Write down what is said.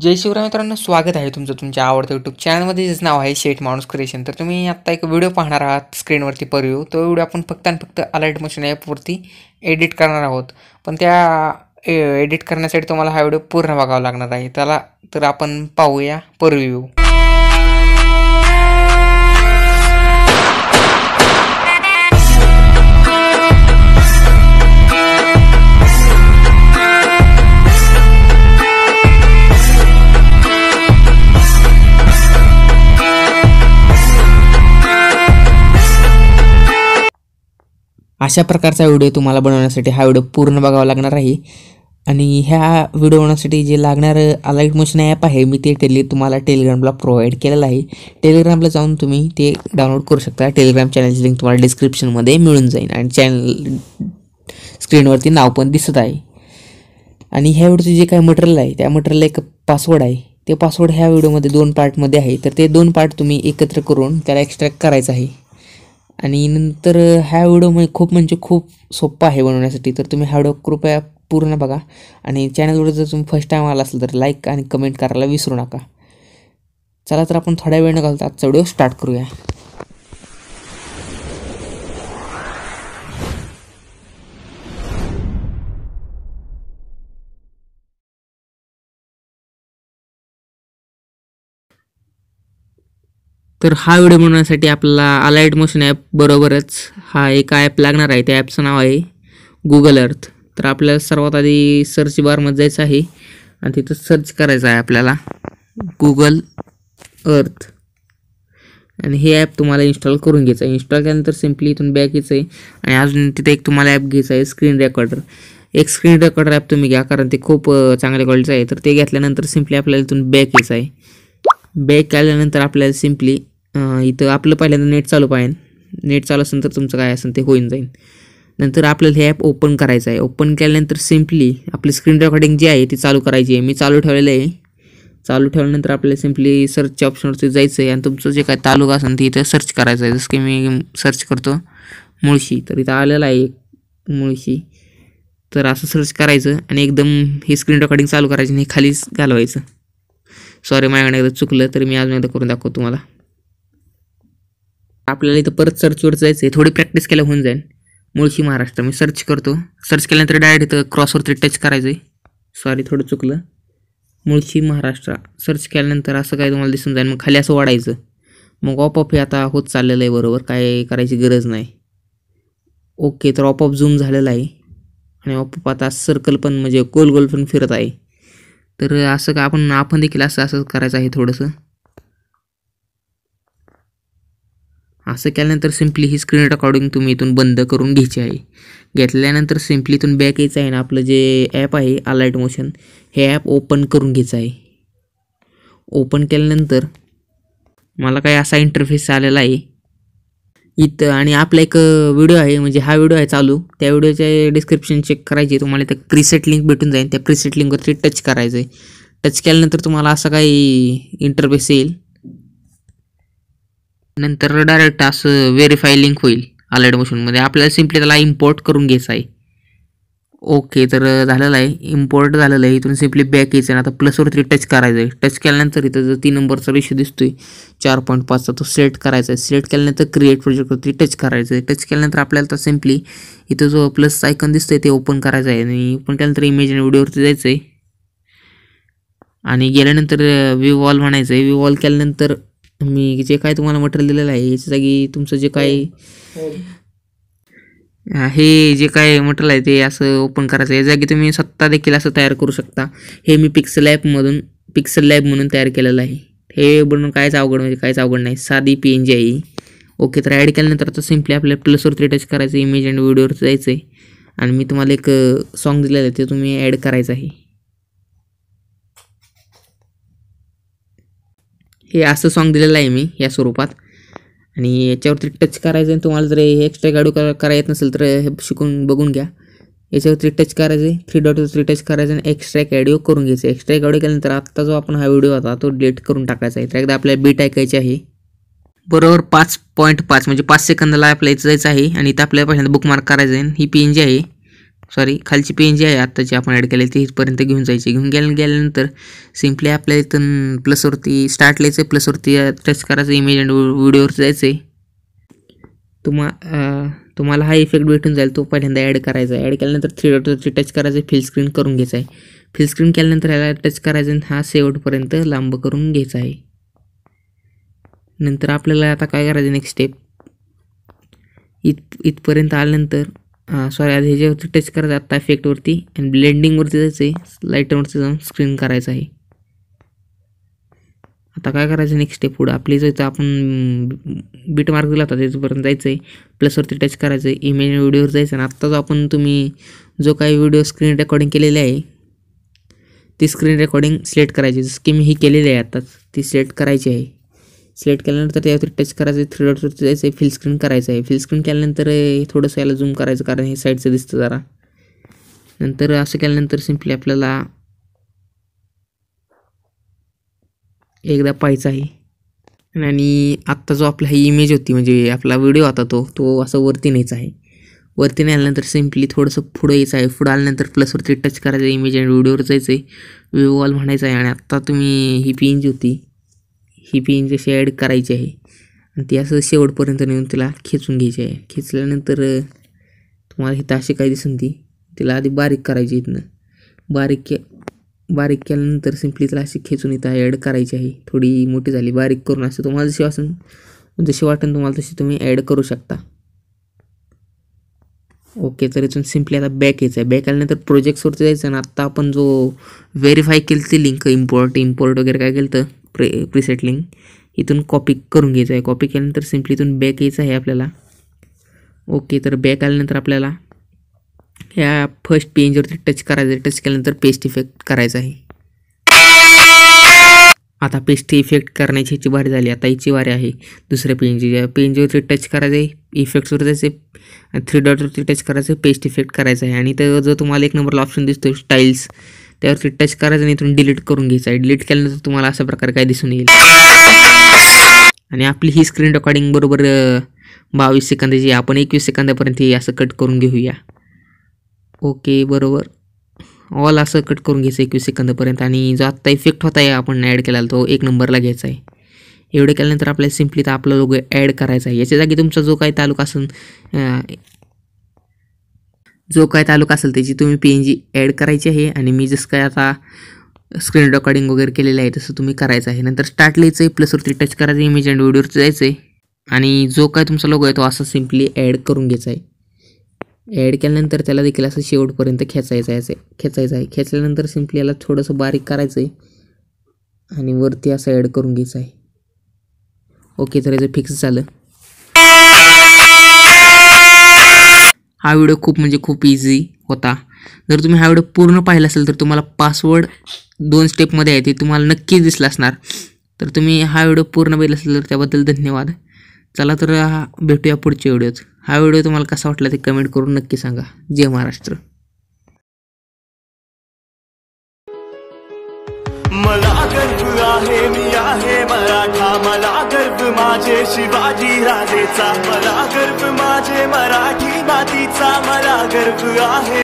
जय शिवराय मित्रांनो स्वागत आहे तुमचं तुमच्या आवडतं युट्यूब चॅनलमध्ये जे नाव आहे शेठ माणूस क्रिएशन तर तुम्ही आत्ता एक व्हिडिओ पाहणार आहात स्क्रीनवरती परव्यू तो व्हिडिओ आपण फक्त आणि फक्त अलर्ट मशीन ॲपवरती एडिट करणार आहोत पण त्या एडिट करण्यासाठी तुम्हाला हा व्हिडिओ पूर्ण बघावा लागणार आहे त्याला तर आपण पाहूया परव्यू अशा प्रकारचा व्हिडिओ तुम्हाला बनवण्यासाठी हा व्हिडिओ पूर्ण बघावा लागणार आहे आणि ह्या व्हिडिओ बनवण्यासाठी जे लागणारं अलाईट मोशन ॲप आहे मी ते टेली तुम्हाला टेलिग्रामला प्रोव्हाइड केलेलं आहे टेलिग्रामला जाऊन तुम्ही ते डाउनलोड करू शकता टेलिग्राम चॅनलची लिंक तुम्हाला डिस्क्रिप्शनमध्ये मिळून जाईल आणि चॅनल स्क्रीनवरती नाव पण दिसत आहे आणि ह्या व्हिडिओचं जे काही मटेरियल आहे त्या मटेरियलला एक पासवर्ड आहे ते पासवर्ड ह्या व्हिडिओमध्ये दोन पार्टमध्ये आहे तर ते दोन पार्ट तुम्ही एकत्र करून त्याला एक्स्ट्रॅक्ट करायचं आहे आणि नंतर हा व्हिडिओ म्हणजे खूप म्हणजे खूप सोपा आहे बनवण्यासाठी तर तुम्ही हा व्हिडिओ कृपया पूर्ण बघा आणि चॅनलवर जर तुम्ही फर्स्ट टाईम आला असेल तर लाईक आणि कमेंट करायला विसरू नका चला तर आपण थोड्या वेळ न घालता आजचा व्हिडिओ स्टार्ट करूया तर हा व्हिडिओ बनवण्यासाठी आपल्याला अलाईट मोशन ॲप बरोबरच हा एक ॲप लागणार आहे त्या ॲपचं नाव आहे गुगल अर्थ तर आपल्याला सर्वात आधी सर्च बारमध्ये जायचं आहे आणि तिथं सर्च करायचं आहे आपल्याला गुगल अर्थ आणि हे ॲप तुम्हाला इन्स्टॉल करून घ्यायचं आहे इन्स्टॉल केल्यानंतर सिम्पली इथून बॅक घ्यायचं आहे आणि अजून तिथे एक तुम्हाला ॲप घ्यायचं आहे स्क्रीन रेकॉर्डर एक स्क्रीन रेकॉर्डर ॲप तुम्ही घ्या कारण ते खूप चांगल्या क्वालिटीचं आहे तर ते घेतल्यानंतर सिम्पली आपल्याला इथून बॅक घ्यायचं आहे बॅक आल्यानंतर आपल्याला सिम्पली इथं आपलं पहिल्यांदा नेट चालू पाहिजे नेट चालू असेल तर तुमचं काय असेल ते होऊन जाईल नंतर आपल्याला हे ॲप ओपन करायचं आहे ओपन केल्यानंतर सिम्पली आपली स्क्रीन रेकॉर्डिंग जी आहे ती चालू करायची आहे मी चालू ठेवलेलं आहे चालू ठेवल्यानंतर आपल्याला सिम्पली सर्चच्या ऑप्शनवरती जायचं आहे आणि तुमचं जे काय तालुका असेल ते इथं सर्च करायचं आहे जसं की मी सर्च करतो मुळशी तर इथं आलेलं आहे मुळशी तर असं सर्च करायचं आणि एकदम हे स्क्रीन रेकॉर्डिंग चालू करायची आणि खालीच घालवायचं सॉरी माझ्याकडे एकदा चुकलं तर मी अजून एकदा करून दाखवतो तुम्हाला आपल्याला इथं परत सर्चवर जायचं आहे थोडी प्रॅक्टिस केल्या होऊन जाईल मुळशी महाराष्ट्र मी सर्च करतो सर्च केल्यानंतर डायरेक्ट इथं क्रॉसवरती टच करायचं आहे सॉरी थोडं चुकलं मुळशी महाराष्ट्र सर्च केल्यानंतर असं काय तुम्हाला दिसून जाईल मग खाली असं वाढायचं मग ऑफ हे आता होत चाललेलं आहे बरोबर काय करायची गरज नाही ओके तर ऑफ झूम झालेलं आहे आणि ऑफ आता सर्कल पण म्हणजे गोल गोल पण फिरत आहे तर असं का आपण आपण देखील असं असं करायचं आहे थोडंसं असं केल्यानंतर सिम्पली ही स्क्रीन रेकॉर्डिंग तुम्ही इथून बंद करून घ्यायची आहे घेतल्यानंतर सिम्पली इथून बॅक यायचं आहे ना आपलं जे ॲप आहे अलाईट मोशन हे ॲप ओपन करून घ्यायचं आहे ओपन केल्यानंतर मला काही असा इंटरफेस आलेला आहे इथं आणि आपला एक व्हिडिओ आहे म्हणजे हा व्हिडिओ आहे चालू त्या व्हिडिओच्या डिस्क्रिप्शन चेक करायची तुम्हाला त्या प्रिसेट लिंक भेटून जाईल त्या प्रीसेट लिंकवरती टच करायचं आहे टच केल्यानंतर तुम्हाला असं काही इंटरफेस येईल नंतर डायरेक्ट असं व्हेरीफाय लिंक होईल अलर्ट मशीनमध्ये आपल्याला सिम्पली त्याला इम्पोर्ट करून घ्यायचं आहे ओके तर झालेलं आहे इम्पोर्ट झालेलं आहे इथून सिम्पली बॅक यायचं आहे आता प्लसवरती टच करायचं आहे टच केल्यानंतर इथं जो तीन नंबरचा रेशो दिसतोय चार पॉईंट पाचचा तो सिलेक्ट करायचा आहे सिलेक्ट केल्यानंतर क्रिएट प्रोजेक्टवरती टच करायचं आहे टच केल्यानंतर आपल्याला तर सिम्पली इथं जो प्लस आयकन दिसतोय ते ओपन करायचं आहे आणि ओपन केल्यानंतर इमेज आणि व्हिडिओवरती जायचं आहे आणि गेल्यानंतर व्यू वॉल म्हणायचं आहे व्यू वॉल केल्यानंतर मी जे काय तुम्हाला मटेरियल दिलेलं आहे याच्या जागी तुमचं जे काय हे जे काय मटेरियल आहे ते असं ओपन करायचं या जागी तुम्ही सत्ता देखील असं तयार करू शकता हे मी पिक्सल ॲपमधून पिक्सल लॅब म्हणून तयार केलेलं आहे हे बनवून कायच अवघड म्हणजे कायच अवघड नाही साधी पी एन जी आहे ओके तर ॲड केल्यानंतर आता सिम्पली आपल्याला प्लसवरती टच करायचं इमेज अँड व्हिडिओवर जायचं आहे आणि मी तुम्हाला एक सॉन्ग दिलेलं आहे ते तुम्ही ॲड करायचं आहे हे असं सॉन्ग दिलेलं आहे मी या स्वरूपात आणि याच्यावरती टच करायचं आणि तुम्हाला जर हे एक्स्ट्रा गाडू करा येत नसेल तर हे शिकून बघून घ्या याच्यावरती टच करायचं आहे थ्री डॉट थ्री टच करायचं आणि एक्स्ट्रा ऑडिओ करून घ्यायचं एक्स्ट्रा ऑडिओ केल्यानंतर आत्ता जो आपण हा व्हिडिओ होता तो डिलीट करून टाकायचा आहे तर एकदा आपल्याला बीट ऐकायची आहे बरोबर पाच पॉईंट पाच म्हणजे पाच सेकंदाला आपल्याला जायचं आहे आणि इथं आपल्याला पहिल्यांदा बुकमार्क करायचं आहे ही पी एन जी आहे सॉरी खालची पेन जी आहे आत्ता आपण ॲड केली ती इथपर्यंत घेऊन जायची घेऊन गेल्या गेल्यानंतर सिम्पली आपल्या इथून प्लसवरती स्टार्ट लिहायचं आहे प्लसवरती टच करायचं इमेज अँड व्हिडिओवर जायचं आहे तुम्हा तुम्हाला हा इफेक्ट भेटून जाईल तो पहिल्यांदा ॲड करायचा आहे ॲड केल्यानंतर थ्री डॉटवरती टच करायचं आहे फिल स्क्रीन करून घ्यायचं आहे फिल स्क्रीन केल्यानंतर ह्याला टच करायचं हा सेवटपर्यंत लांब करून घ्यायचा आहे नंतर आपल्याला आता काय करायचं नेक्स्ट स्टेप इथ इथपर्यंत आल्यानंतर सॉरी आधी ह्याच्यावरती टच करायचं आत्ता इफेक्टवरती आणि ब्लेंडिंगवरती जायचं आहे लाईटवरती जाऊन स्क्रीन करायचं आहे आता काय करायचं नेक्स्ट स्टेप पुढं आपली जो इथं आपण बीट मार्क दिला होता त्याच्यापर्यंत जायचं आहे प्लसवरती टच करायचं आहे इमेज व्हिडिओवर जायचं आणि आत्ता जो आपण तुम्ही जो काही व्हिडिओ स्क्रीन रेकॉर्डिंग केलेले आहे ती स्क्रीन रेकॉर्डिंग सिलेक्ट करायची जसं की मी ही केलेली आहे आत्ताच ती सिलेक्ट करायची आहे सिलेक्ट केल्यानंतर त्यावरती टच करायचं आहे थ्री डॉट्सवरती जायचं आहे फिल स्क्रीन करायचं आहे फिल स्क्रीन केल्यानंतर थोडंसं याला झूम करायचं कारण हे साईडचं दिसतं जरा नंतर असं केल्यानंतर सिम्पली आपल्याला एकदा पाहायचं आहे आणि आत्ता जो आपला ही इमेज होती म्हणजे आपला व्हिडिओ आता तो तो असं वरती न्यायचा आहे वरती आल्यानंतर सिम्पली थोडंसं पुढं यायचं आहे पुढं आल्यानंतर प्लसवरती टच करायचं इमेज आणि व्हिडिओवर जायचं आहे व्हिडिओ वॉल म्हणायचं आहे आणि आत्ता तुम्ही ही पिन जी होती ही पेन अशी ॲड करायची आहे आणि ती असं शेवटपर्यंत नेऊन तिला खेचून घ्यायची आहे खेचल्यानंतर तुम्हाला इथं अशी काय दिसून ती तिला आधी बारीक करायची इथनं बारीक के बारीक केल्यानंतर सिम्पली तिला अशी खेचून इथं ॲड करायची आहे थोडी मोठी झाली बारीक करून असं तुम्हाला जशी असून जशी वाटेल तुम्हाला तशी तुम्ही ॲड करू शकता ओके तर इथून सिम्पली आता बॅक यायचं आहे बॅक आल्यानंतर प्रोजेक्टवरती जायचं आणि आत्ता आपण जो व्हेरीफाय केली ती लिंक इम्पोर्ट इम्पोर्ट वगैरे काय केलं तर प्रे प्रिसेटलिंग इथून कॉपी करून घ्यायचं आहे कॉपी केल्यानंतर सिम्पली इथून बॅक यायचं आहे आपल्याला ओके तर बॅक आल्यानंतर आपल्याला या फर्स्ट पेजवरती टच करायचं आहे टच केल्यानंतर पेस्ट इफेक्ट करायचा आहे आता पेस्ट इफेक्ट करण्याची ह्याची वारी झाली आता हिची वारी आहे दुसऱ्या पेंजी या टच करायचं आहे इफेक्ट्सवर जायचे थ्री डॉटवरती टच करायचं पेस्ट इफेक्ट करायचं आहे आणि तर जर तुम्हाला एक नंबरला ऑप्शन दिसतो स्टाईल्स त्यावरती टच करायचं आणि इथून डिलीट करून घ्यायचं आहे डिलीट केल्यानंतर तुम्हाला अशा प्रकारे काय दिसून येईल आणि आपली ही स्क्रीन रेकॉर्डिंग बरोबर बावीस सेकंदाची आपण एकवीस सेकंदापर्यंत हे असं कट करून घेऊया ओके बरोबर ऑल असं कट करून घ्यायचं एकवीस सेकंदापर्यंत आणि जो आत्ता इफेक्ट होता आहे आपण ॲड केला तो एक नंबरला घ्यायचा आहे एवढं केल्यानंतर आपल्याला सिम्पली तर आपला लोगो ॲड करायचा आहे याच्या जागी तुमचा जो काही तालुका असून जो काय तालुका असेल त्याची तुम्ही पी एन जी ॲड करायची आहे आणि मी जसं काय आता स्क्रीन रेकॉर्डिंग वगैरे केलेलं आहे तसं तुम्ही करायचं आहे नंतर स्टार्ट लिहायचं आहे प्लसवरती टच करायचं इमेज अँड व्हिडिओवरती जायचं आहे आणि जो काय तुमचा लोगो आहे तो असा सिम्पली ॲड करून घ्यायचा आहे ॲड केल्यानंतर त्याला देखील असं शेवटपर्यंत खेचायचं आहे खेचायचं आहे खेचल्यानंतर सिम्पली याला थोडंसं बारीक करायचं आहे आणि वरती असं ॲड करून घ्यायचं आहे ओके तर याचं फिक्स झालं हा व्हिडिओ खूप म्हणजे खूप इझी होता जर तुम्ही हा व्हिडिओ पूर्ण पाहिला असेल तर तुम्हाला पासवर्ड दोन स्टेपमध्ये आहे ते तुम्हाला नक्कीच दिसला असणार तर तुम्ही हा व्हिडिओ पूर्ण बघितला असेल तर त्याबद्दल धन्यवाद चला तर भेटूया पुढच्या व्हिडिओत हा व्हिडिओ तुम्हाला कसा वाटला ते कमेंट करून नक्की सांगा जय महाराष्ट्र मला गर्व आहे मी आहे मराठा मला गर्व माझे शिवाजी राजेचा मला गर्व माझे मराठी मातीचा मला गर्व आहे